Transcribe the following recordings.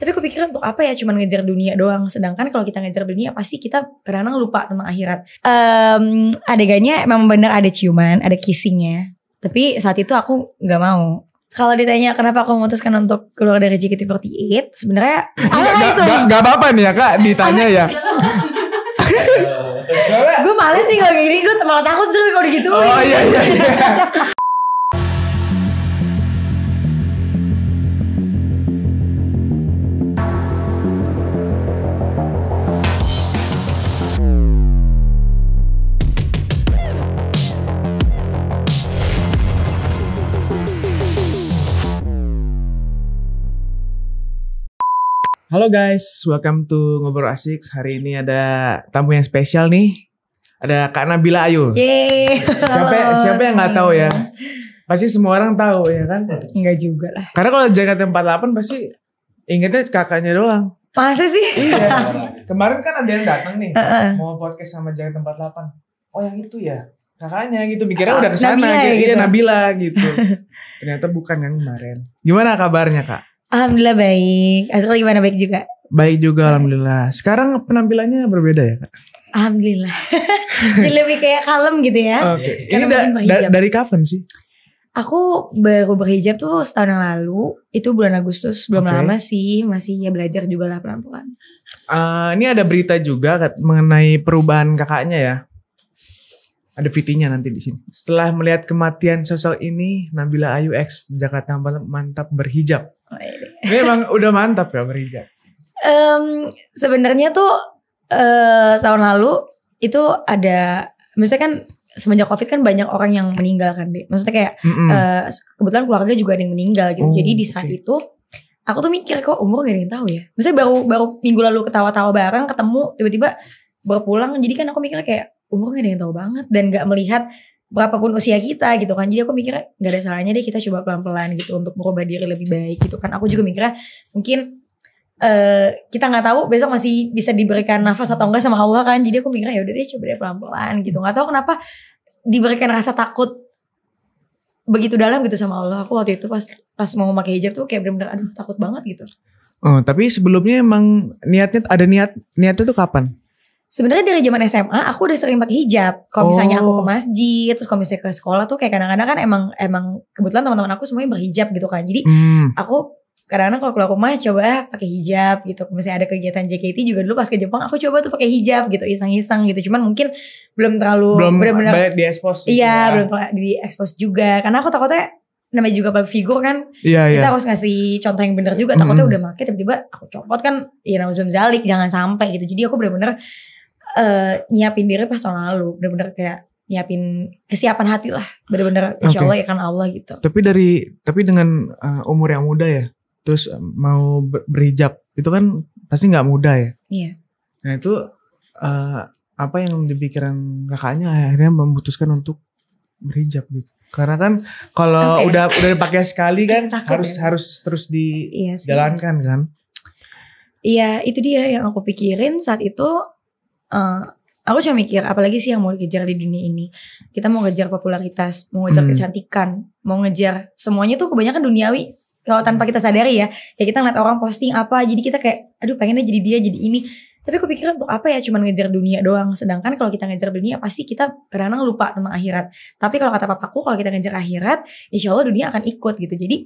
tapi aku pikir untuk apa ya cuman ngejar dunia doang sedangkan kalau kita ngejar dunia pasti kita kadang lupa tentang akhirat um, adegannya emang bener ada ciuman ada kissingnya tapi saat itu aku nggak mau kalau ditanya kenapa aku memutuskan untuk keluar dari JKT48 sebenarnya apa itu nggak apa-apa nih ya kak ditanya ya gue males nih kalau gini gue malah takut sih kalau gitu oh iya iya, iya. Halo guys, welcome to Ngobrol Asik. Hari ini ada tamu yang spesial nih. Ada Kak Nabila Ayu. Yeay. Siapa Halo, siapa yang nggak tahu ya? Pasti semua orang tahu ya kan? Enggak juga lah. Karena kalau jaga tempat delapan pasti ingetnya kakaknya doang. Masa sih? Iya. Kemarin kan ada yang datang nih uh -uh. mau podcast sama jaga tempat delapan. Oh yang itu ya? kakaknya gitu mikirnya uh, udah kesana Nabila, ya gitu. Iya, gitu. Nabila gitu ternyata bukan yang kemarin gimana kabarnya kak Alhamdulillah baik. Azril gimana baik juga? Baik juga alhamdulillah. Sekarang penampilannya berbeda ya, Kak? Alhamdulillah. Jadi lebih kayak kalem gitu ya. Oke. Okay. Ini da da dari kapan sih? Aku baru berhijab tuh setahun yang lalu. Itu bulan Agustus. Belum okay. lama sih. Masih ya belajar juga lah pelan-pelan. Uh, ini ada berita juga mengenai perubahan kakaknya ya. Ada fitinya nanti di sini. Setelah melihat kematian sosok ini, Nabila Ayu x Jakarta mantap berhijab Oh, iya, iya. Ini emang udah mantap ya merijak. Um, Sebenarnya tuh uh, tahun lalu itu ada, misalnya kan semenjak covid kan banyak orang yang meninggal kan, deh. maksudnya kayak uh, kebetulan keluarga juga ada yang meninggal gitu. Oh, Jadi di saat okay. itu aku tuh mikir kok umur gak ada yang tahu ya. Misalnya baru baru minggu lalu ketawa-tawa bareng ketemu tiba-tiba berpulang. Jadi kan aku mikir kayak umur gak ada yang tahu banget dan gak melihat berapapun usia kita gitu kan jadi aku mikirnya nggak ada salahnya deh kita coba pelan-pelan gitu untuk merubah diri lebih baik gitu kan aku juga mikirnya mungkin uh, kita nggak tahu besok masih bisa diberikan nafas atau enggak sama Allah kan jadi aku mikirnya ya udah deh coba deh pelan-pelan gitu nggak tahu kenapa diberikan rasa takut begitu dalam gitu sama Allah aku waktu itu pas pas mau pakai hijab tuh kayak benar-benar aduh takut banget gitu Oh, tapi sebelumnya emang niatnya ada niat niatnya tuh kapan? Sebenarnya dari zaman SMA aku udah sering pakai hijab. Kalau misalnya oh. aku ke oh. masjid, terus kalau misalnya ke sekolah tuh kayak kadang-kadang kan emang emang kebetulan teman-teman aku semuanya berhijab gitu kan. Jadi hmm. aku kadang-kadang kalau keluar rumah coba ah, pakai hijab gitu. Misalnya ada kegiatan JKT juga dulu pas ke Jepang aku coba tuh pakai hijab gitu, iseng-iseng gitu. Cuman mungkin belum terlalu belum bener -bener, banyak expose. Iya, juga. belum terlalu di expose juga. Karena aku takutnya namanya juga public figur kan. Iya, iya. kita harus ngasih contoh yang benar juga. Takutnya mm -hmm. udah pakai tiba-tiba aku copot kan, ya nauzum zalik jangan sampai gitu. Jadi aku benar-benar uh, nyiapin diri pas tahun lalu bener-bener kayak nyiapin kesiapan hati lah bener-bener okay. insya Allah ya kan Allah gitu tapi dari tapi dengan uh, umur yang muda ya terus mau berhijab itu kan pasti nggak mudah ya iya nah itu uh, apa yang dipikiran pikiran kakaknya akhirnya memutuskan untuk berhijab gitu karena kan kalau okay. Ya? udah udah dipakai sekali kan harus ya. harus terus dijalankan iya kan iya itu dia yang aku pikirin saat itu Eh, aku cuma mikir apalagi sih yang mau dikejar di dunia ini kita mau ngejar popularitas mau ngejar hmm. kecantikan mau ngejar semuanya tuh kebanyakan duniawi kalau tanpa kita sadari ya kayak kita ngeliat orang posting apa jadi kita kayak aduh pengennya jadi dia jadi ini tapi aku pikir untuk apa ya cuman ngejar dunia doang sedangkan kalau kita ngejar dunia pasti kita kadang lupa tentang akhirat tapi kalau kata papaku kalau kita ngejar akhirat insya Allah dunia akan ikut gitu jadi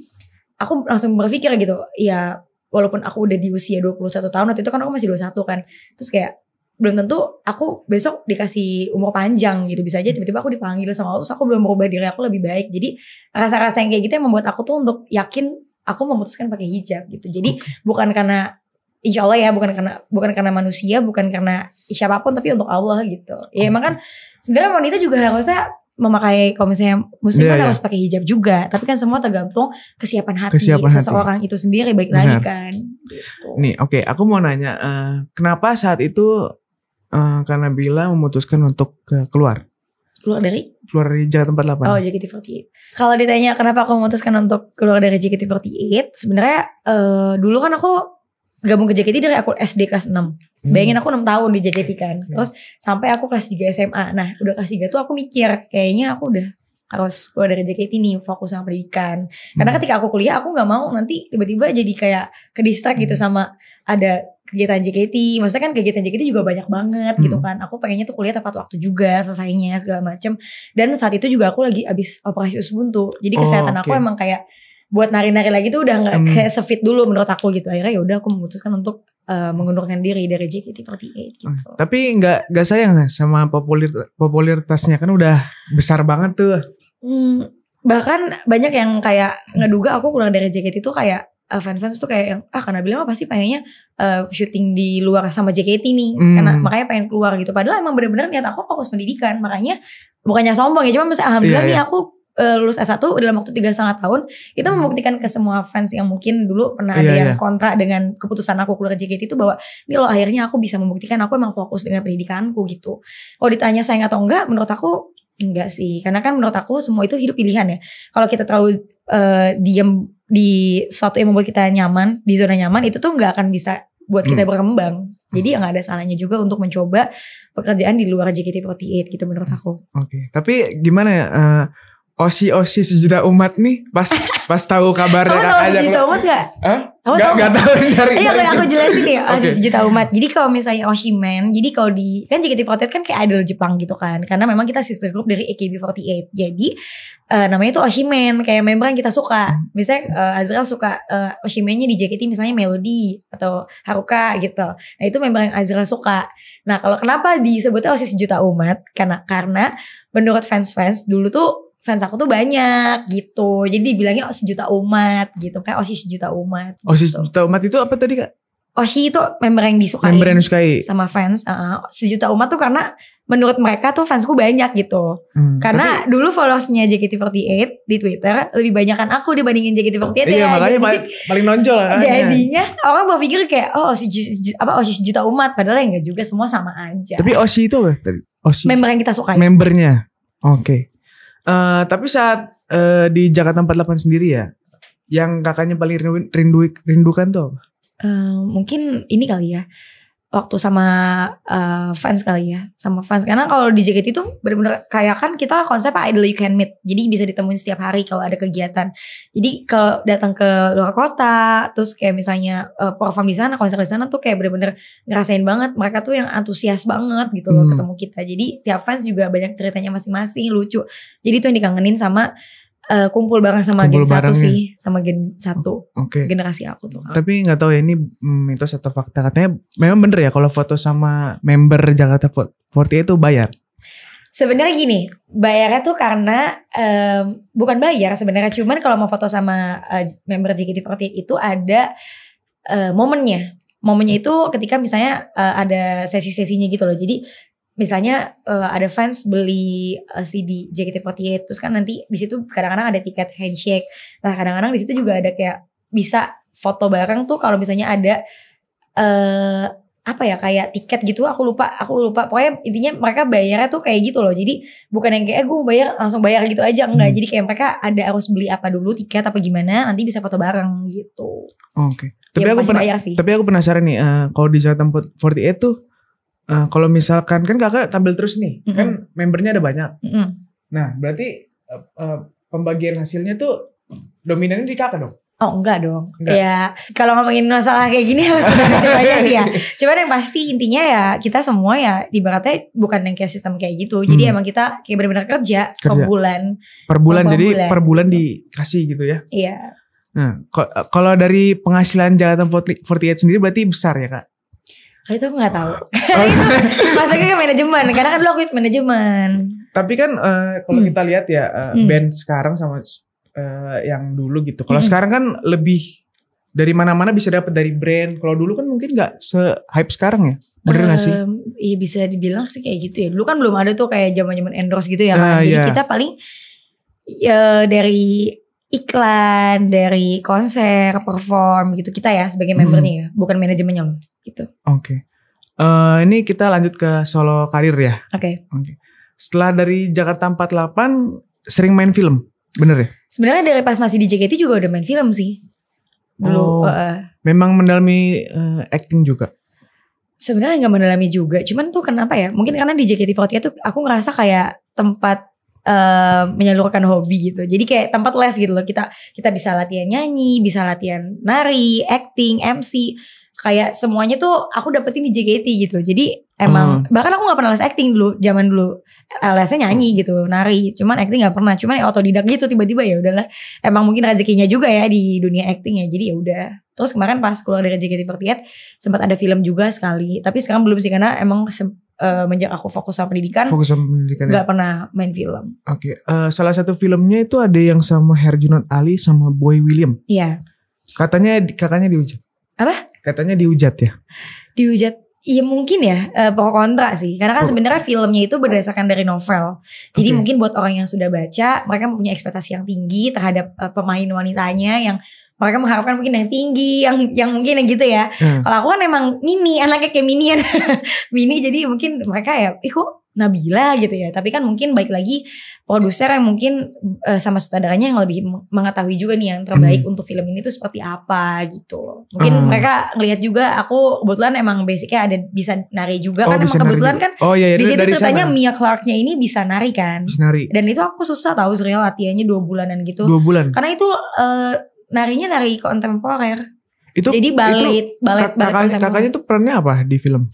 aku langsung berpikir gitu ya walaupun aku udah di usia 21 tahun waktu itu kan aku masih 21 kan terus kayak belum tentu aku besok dikasih umur panjang gitu bisa aja tiba-tiba aku dipanggil sama Allah terus aku belum merubah diri aku lebih baik jadi rasa-rasa yang kayak gitu yang membuat aku tuh untuk yakin aku memutuskan pakai hijab gitu jadi okay. bukan karena Insya Allah ya bukan karena bukan karena manusia bukan karena siapapun tapi untuk Allah gitu ya okay. emang kan sebenarnya wanita juga harusnya memakai kalau misalnya muslim yeah, kan yeah. harus pakai hijab juga tapi kan semua tergantung kesiapan hati kesiapan seseorang hati. itu sendiri baik lagi kan gitu. nih oke okay, aku mau nanya uh, kenapa saat itu uh, karena Bila memutuskan untuk uh, keluar keluar dari keluar dari tempat 48 oh JKT48 kalau ditanya kenapa aku memutuskan untuk keluar dari JKT48 sebenarnya uh, dulu kan aku gabung ke JKT dari aku SD kelas 6 hmm. bayangin aku 6 tahun di JKT kan hmm. terus sampai aku kelas 3 SMA nah udah kelas 3 tuh aku mikir kayaknya aku udah harus sekolah dari JKT nih fokus sama pendidikan karena hmm. ketika aku kuliah aku nggak mau nanti tiba-tiba jadi kayak ke distract gitu hmm. sama ada kegiatan JKT maksudnya kan kegiatan JKT juga banyak banget gitu hmm. kan aku pengennya tuh kuliah tepat waktu juga selesainya segala macem dan saat itu juga aku lagi abis operasi usus buntu jadi kesehatan aku emang kayak buat nari-nari lagi tuh udah nggak kayak sefit dulu menurut aku gitu akhirnya ya udah aku memutuskan untuk uh, mengundurkan diri dari JKT48 gitu. Hmm, tapi nggak nggak sayang sama populer popularitasnya kan udah besar banget tuh. Hmm, bahkan banyak yang kayak ngeduga aku kurang dari JKT itu kayak uh, fans-fans tuh kayak eh, ah karena bilang sih pengennya uh, syuting di luar sama JKT nih hmm. karena makanya pengen keluar gitu padahal emang bener-bener niat aku fokus pendidikan makanya bukannya sombong ya cuma misalnya alhamdulillah yeah, nih iya. aku uh, lulus S1 dalam waktu tiga setengah tahun itu hmm. membuktikan ke semua fans yang mungkin dulu pernah yeah, ada yang yeah. kontra dengan keputusan aku keluar JKT itu bahwa ini loh akhirnya aku bisa membuktikan aku emang fokus dengan pendidikanku gitu. Kalau ditanya sayang atau enggak menurut aku enggak sih karena kan menurut aku semua itu hidup pilihan ya. Kalau kita terlalu uh, eh, diam di suatu yang membuat kita nyaman di zona nyaman itu tuh enggak akan bisa buat kita hmm. berkembang. Hmm. Jadi ya nggak ada salahnya juga untuk mencoba pekerjaan di luar JKT48 gitu menurut hmm. aku. Oke, okay. tapi gimana ya? Uh, Osi Osi sejuta umat nih pas pas tahu kabarnya Kamu tahu sejuta umat gak? Hah? Kamu gak, tahu gak tahu dari. Iya aku jelasin ya Osi sejuta umat. Jadi kalau misalnya Osi Man, jadi kalau di kan JKT48 kan kayak idol Jepang gitu kan. Karena memang kita sister group dari AKB48. Jadi uh, namanya itu Osi Man kayak member yang kita suka. Misalnya uh, Azra suka uh, eh, Osi Man-nya di JKT misalnya Melody atau Haruka gitu. Nah itu member yang Azra suka. Nah kalau kenapa disebutnya Osi sejuta umat? Karena karena menurut fans-fans dulu tuh fans aku tuh banyak gitu. Jadi dibilangnya sejuta umat gitu. Kayak osis sejuta umat. Gitu. OSI sejuta umat itu apa tadi kak? OSI itu member yang disukai. Member yang disukai. Sama fans. Uh, sejuta umat tuh karena menurut mereka tuh fansku banyak gitu. Hmm, karena tapi, dulu followersnya JKT48 di Twitter lebih banyak kan aku dibandingin JKT48 iya, ya. makanya jadi, paling, paling nonjol kan. Jadinya kan. orang berpikir kayak oh OSI apa osis sejuta umat padahal ya enggak juga semua sama aja. Tapi OSI itu apa tadi? OSI. Member yang kita sukai. Membernya. Oke. Uh, tapi saat uh, di Jakarta 48 sendiri ya, yang kakaknya paling rindu, rindu rindukan tuh apa? Uh, mungkin ini kali ya waktu sama uh, fans kali ya sama fans karena kalau di JKT itu benar-benar kayak kan kita konsep idol you can meet jadi bisa ditemuin setiap hari kalau ada kegiatan jadi kalau datang ke luar kota terus kayak misalnya uh, perform di sana konser di sana tuh kayak benar-benar ngerasain banget mereka tuh yang antusias banget gitu loh hmm. ketemu kita jadi setiap fans juga banyak ceritanya masing-masing lucu jadi itu yang dikangenin sama uh, kumpul bareng sama kumpul gen satu sih, sama gen satu. Okay. Generasi aku tuh. Tapi nggak tahu ya ini mitos atau fakta katanya memang bener ya kalau foto sama member Jakarta Forty itu bayar. Sebenarnya gini, bayarnya tuh karena um, bukan bayar sebenarnya cuman kalau mau foto sama uh, member JKT48 itu ada uh, momennya. Momennya itu ketika misalnya uh, ada sesi-sesinya gitu loh. Jadi misalnya uh, ada fans beli uh, CD JKT48 terus kan nanti di situ kadang-kadang ada tiket handshake. Nah, kadang-kadang di situ juga ada kayak bisa foto bareng tuh kalau misalnya ada eh uh, apa ya kayak tiket gitu aku lupa aku lupa pokoknya intinya mereka bayarnya tuh kayak gitu loh jadi bukan yang kayak eh, gue bayar langsung bayar gitu aja enggak hmm. jadi kayak mereka ada harus beli apa dulu tiket apa gimana nanti bisa foto bareng gitu oke okay. tapi ya, aku pernah tapi aku penasaran nih uh, kalau di Jakarta Tempat 48 tuh uh, kalau misalkan kan kakak tampil terus nih, mm -hmm. kan membernya ada banyak. Mm -hmm. Nah berarti uh, uh, pembagian hasilnya tuh dominannya di kakak dong. Oh enggak dong. Enggak. Ya kalau ngomongin masalah kayak gini harus coba aja sih ya. Cuman yang pasti intinya ya kita semua ya di ibaratnya bukan yang kayak sistem kayak gitu. Jadi hmm. emang kita kayak benar-benar kerja, kerja per bulan. Per bulan jadi bulan. per bulan dikasih gitu ya. Iya. Nah, kalau dari penghasilan Jakarta 48 sendiri berarti besar ya, Kak? Kayak itu aku nggak tahu. Oh. Masuknya ke manajemen, karena kan lo aku manajemen. Tapi kan uh, kalau hmm. kita lihat ya uh, hmm. band sekarang sama uh, yang dulu gitu. Kalau hmm. sekarang kan lebih dari mana-mana bisa dapat dari brand. Kalau dulu kan mungkin nggak se hype sekarang ya. Bener um, gak sih? Iya bisa dibilang sih kayak gitu ya. Dulu kan belum ada tuh kayak zaman-zaman endorse gitu ya. Uh, kan? Jadi yeah. kita paling ya, dari iklan, dari konser, perform gitu kita ya sebagai member hmm. nih ya, bukan manajemennya loh gitu. Oke. Okay. Uh, eh, ini kita lanjut ke solo karir ya. Oke. Okay. Oke. Okay. Setelah dari Jakarta 48 sering main film, bener ya? Sebenarnya dari pas masih di JKT juga udah main film sih. Dulu. Oh, uh, memang mendalami uh, acting juga. Sebenarnya nggak mendalami juga, cuman tuh kenapa ya? Mungkin karena di JKT48 tuh aku ngerasa kayak tempat uh, menyalurkan hobi gitu. Jadi kayak tempat les gitu loh. Kita kita bisa latihan nyanyi, bisa latihan nari, acting, MC, kayak semuanya tuh aku dapetin di JKT gitu. Jadi emang hmm. bahkan aku nggak pernah les acting dulu zaman dulu. Eh, lesnya nyanyi hmm. gitu, nari, cuman acting nggak pernah. Cuman ya otodidak gitu tiba-tiba ya udahlah. Emang mungkin rezekinya juga ya di dunia acting ya. Jadi ya udah. Terus kemarin pas keluar dari JKT48 sempat ada film juga sekali, tapi sekarang belum sih karena emang Eh, menjak aku fokus sama pendidikan fokus sama pendidikan Gak ya? pernah main film oke okay. uh, eh, salah satu filmnya itu ada yang sama Herjunot Ali sama Boy William iya katanya katanya diujat apa katanya diujat ya diujat Iya mungkin ya uh, eh, pro kontra sih karena kan sebenarnya filmnya itu berdasarkan dari novel jadi okay. mungkin buat orang yang sudah baca mereka punya ekspektasi yang tinggi terhadap pemain wanitanya yang mereka mengharapkan mungkin yang tinggi yang yang mungkin yang gitu ya hmm. kalau aku kan emang mini anaknya kayak mini ya mini jadi mungkin mereka ya ih kok Nabila gitu ya tapi kan mungkin baik lagi produser yang mungkin uh, sama sutradaranya yang lebih mengetahui juga nih yang terbaik hmm. untuk film ini tuh seperti apa gitu mungkin hmm. mereka ngelihat juga aku kebetulan emang basicnya ada bisa nari juga oh, kan emang kebetulan kan oh, iya, iya. di situ ceritanya Mia Clarknya ini bisa nari kan bisa nari. dan itu aku susah tahu sebenarnya latihannya dua bulanan gitu dua bulan karena itu uh, narinya nari kontemporer. Itu jadi balet, itu, balet, kakaknya, kakaknya itu perannya apa di film?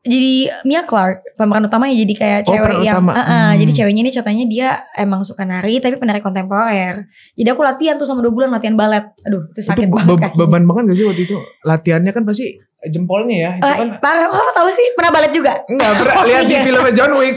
Jadi Mia Clark pemeran utamanya jadi kayak oh, cewek yang Uh -uh, hmm. jadi ceweknya ini ceritanya dia emang suka nari tapi penari kontemporer. Jadi aku latihan tuh sama dua bulan latihan balet. Aduh, itu sakit itu banget. beban banget gak sih waktu itu? Latihannya kan pasti jempolnya ya. Itu eh, kan parah. kamu tahu sih? Pernah balet juga? Enggak, pernah oh, lihat iya. di filmnya John Wick.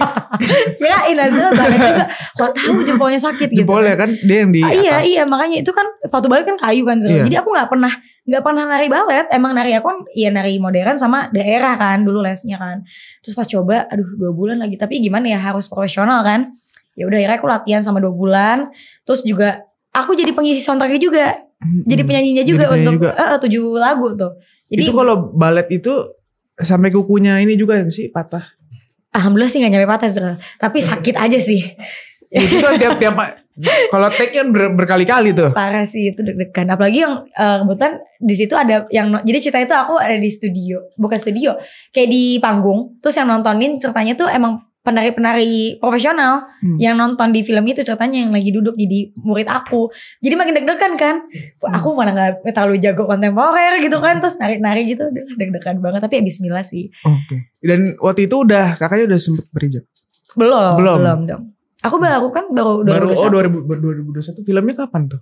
ya Azul balet juga. Kok tahu jempolnya sakit gitu. Jempolnya kan dia yang di uh, Iya, atas. iya, makanya itu kan sepatu balet kan kayu kan. Iya. Jadi aku nggak pernah nggak pernah nari balet. Emang nari aku kan ya nari modern sama daerah kan dulu lesnya kan. Terus pas coba aduh dua bulan lagi tapi gimana ya harus profesional kan. Ya udah akhirnya aku latihan sama dua bulan. Terus juga aku jadi pengisi soundtracknya juga. Jadi penyanyinya juga jadi penyanyi untuk juga. Uh, tujuh lagu tuh jadi, itu kalau balet itu sampai kukunya ini juga sih patah. Alhamdulillah sih gak nyampe patah, sih, tapi sakit aja sih. Ya, itu kan tiap-tiap kalau take kan ber, berkali-kali tuh. Parah sih itu deg-degan. Apalagi yang uh, kebetulan di situ ada yang jadi cerita itu aku ada di studio, bukan studio, kayak di panggung. Terus yang nontonin ceritanya tuh emang penari-penari profesional hmm. yang nonton di film itu ceritanya yang lagi duduk jadi murid aku. Jadi makin deg-degan kan. Hmm. Aku malah nggak terlalu jago kontemporer gitu kan. Terus nari-nari gitu deg-degan banget. Tapi ya bismillah sih. Oke. Okay. Dan waktu itu udah kakaknya udah sempet berijab? Belum. Belum. Belum dong. Aku baru kan baru, baru 2021. oh 2000, 2021 filmnya kapan tuh?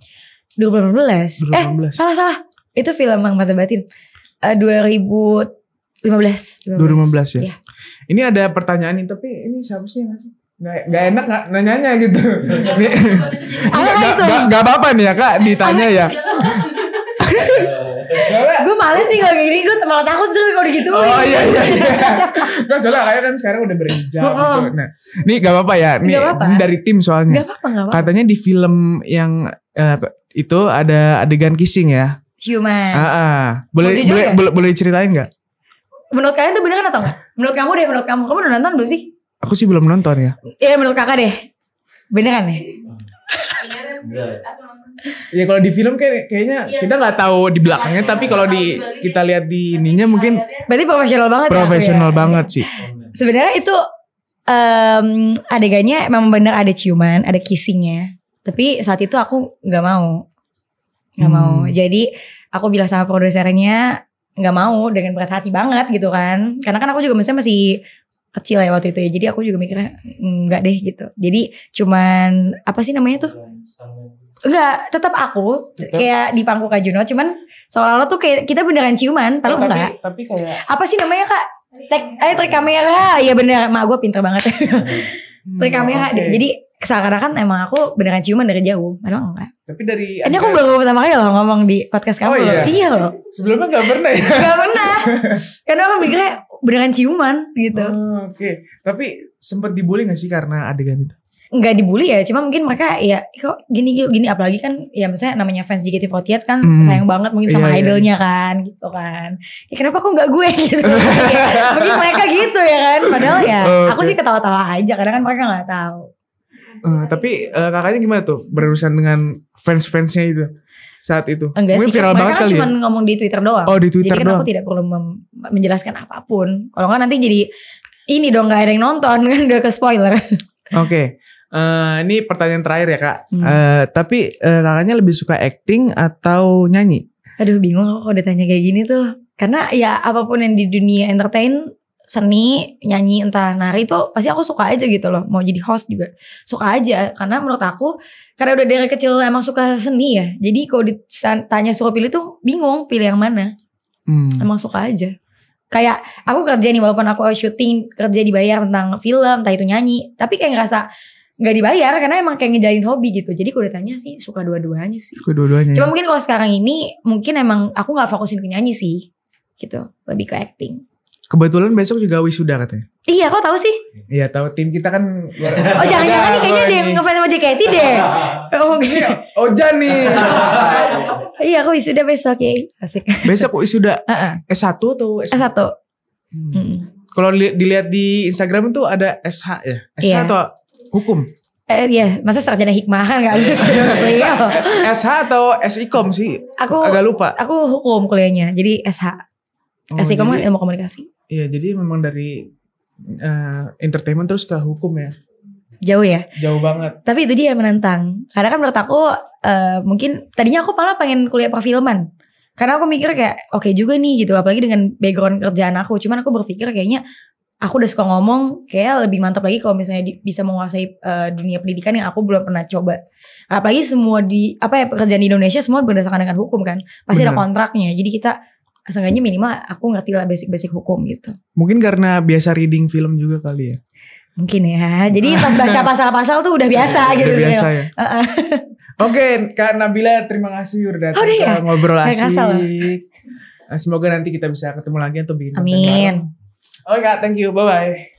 2018. 2018. Eh salah salah. Itu film yang Mata Batin. Uh, 2015. 2015, 2015 ya. ya ini ada pertanyaan nih, tapi ini siapa sih yang Gak enak nggak nanyanya gitu nggak apa-apa nih ya kak ditanya ya gue males nih kalau gini gue malah takut sih kalau gitu oh iya iya iya. Gak soalnya kayak kan sekarang udah berhijab gitu nah ini gak apa-apa ya nih dari tim soalnya gak apa-apa, gak apa-apa. katanya di film yang uh, itu ada adegan kissing ya ciuman uh, boleh boleh, boleh boleh ceritain nggak Menurut kalian tuh bener kan atau enggak? Menurut kamu deh, menurut kamu. Kamu udah nonton belum sih? Aku sih belum nonton ya. Iya menurut kakak deh. Bener kan ya? Iya, kalau di film kayak kayaknya ya, kita nggak tahu di belakangnya tapi kalau di iya, kita lihat di ininya mungkin berarti profesional banget ya, profesional ya, banget sih. Sebenarnya itu um, adegannya memang bener ada ciuman, ada kissingnya. Tapi saat itu aku nggak mau, nggak hmm. mau. Jadi aku bilang sama produsernya nggak mau dengan berat hati banget gitu kan karena kan aku juga misalnya masih kecil ya waktu itu ya jadi aku juga mikirnya hmm, nggak deh gitu jadi cuman apa sih namanya tuh Enggak, tetap aku tetap. kayak di pangku Kak Juno, cuman seolah-olah tuh kayak kita beneran ciuman, padahal oh, enggak. Tapi, kayak apa sih namanya Kak? Tek, eh, trik kamera, iya bener, mak gue pinter banget. Hmm. trik kamera, okay. jadi seakan-akan emang aku beneran ciuman dari jauh padahal enggak tapi dari ini aku baru pertama kali loh ngomong di podcast kamu oh, iya. loh iya loh sebelumnya gak pernah ya gak pernah karena aku mikirnya beneran ciuman gitu oh, oke okay. tapi sempet dibully gak sih karena adegan itu nggak dibully ya cuma mungkin mereka ya kok gini gini, apalagi kan ya misalnya namanya fans JKT48 kan hmm. sayang banget mungkin sama yeah, iya. idolnya yeah. kan gitu kan ya kenapa kok nggak gue gitu mungkin mereka gitu ya kan padahal ya okay. aku sih ketawa-tawa aja karena kan mereka nggak tahu Uh, tapi uh, kakaknya gimana tuh berurusan dengan fans-fansnya itu saat itu? Enggak Mungkin sih, viral banget kan kali cuma ya? ngomong di Twitter doang. Oh di Twitter jadi doang. Jadi kan aku tidak perlu menjelaskan apapun. Kalau nggak nanti jadi ini dong nggak ada yang nonton kan udah ke spoiler. Oke, okay. uh, eh, ini pertanyaan terakhir ya kak. Hmm. Uh, tapi uh, kakaknya lebih suka acting atau nyanyi? Aduh bingung kok kalau ditanya kayak gini tuh. Karena ya apapun yang di dunia entertain seni, nyanyi, entah nari itu pasti aku suka aja gitu loh. Mau jadi host juga suka aja karena menurut aku karena udah dari kecil emang suka seni ya. Jadi kalau ditanya suka pilih tuh bingung pilih yang mana. Hmm. Emang suka aja. Kayak aku kerja nih walaupun aku syuting kerja dibayar tentang film, entah itu nyanyi, tapi kayak ngerasa nggak dibayar karena emang kayak ngejalin hobi gitu jadi kalau ditanya sih suka dua-duanya sih suka dua-duanya cuma ya? mungkin kalau sekarang ini mungkin emang aku nggak fokusin ke nyanyi sih gitu lebih ke acting Kebetulan besok juga wisuda katanya. Iya, kok tahu sih? Iya, tahu tim kita kan. oh, jangan-jangan nih kayaknya dia ngefans sama JKT deh. Iya. Oh, iya, Ojan nih. iya, aku wisuda besok ya. Asik. Besok kok wisuda. Heeh. S1 atau S1? S1. Hmm. Kalau Kalau dilihat di Instagram itu ada SH ya. SH yeah. atau hukum? Eh, ya, masa sarjana hikmah kan gak lucu SH atau SIKOM sih? Aku agak lupa. Aku hukum kuliahnya, jadi SH. Oh, SIKOM kan ilmu komunikasi. Iya, jadi memang dari uh, entertainment terus ke hukum ya. Jauh ya? Jauh banget. Tapi itu dia menantang. Karena kan menurut aku uh, mungkin tadinya aku malah pengen kuliah perfilman. Karena aku mikir kayak oke okay juga nih gitu apalagi dengan background kerjaan aku. Cuman aku berpikir kayaknya aku udah suka ngomong kayak lebih mantap lagi kalau misalnya bisa menguasai uh, dunia pendidikan yang aku belum pernah coba apalagi semua di apa ya pekerjaan di Indonesia semua berdasarkan dengan hukum kan pasti Bener. ada kontraknya jadi kita seenggaknya minimal aku ngerti lah basic-basic hukum gitu. Mungkin karena biasa reading film juga kali ya. Mungkin ya. Jadi pas baca pasal-pasal tuh udah biasa gitu. Udah ya. biasa ya. Oke, okay, Kak Nabila terima kasih udah datang oh, ya? ngobrol asik. Semoga nanti kita bisa ketemu lagi atau bikin Amin. Oke, okay, Kak, thank you. Bye bye.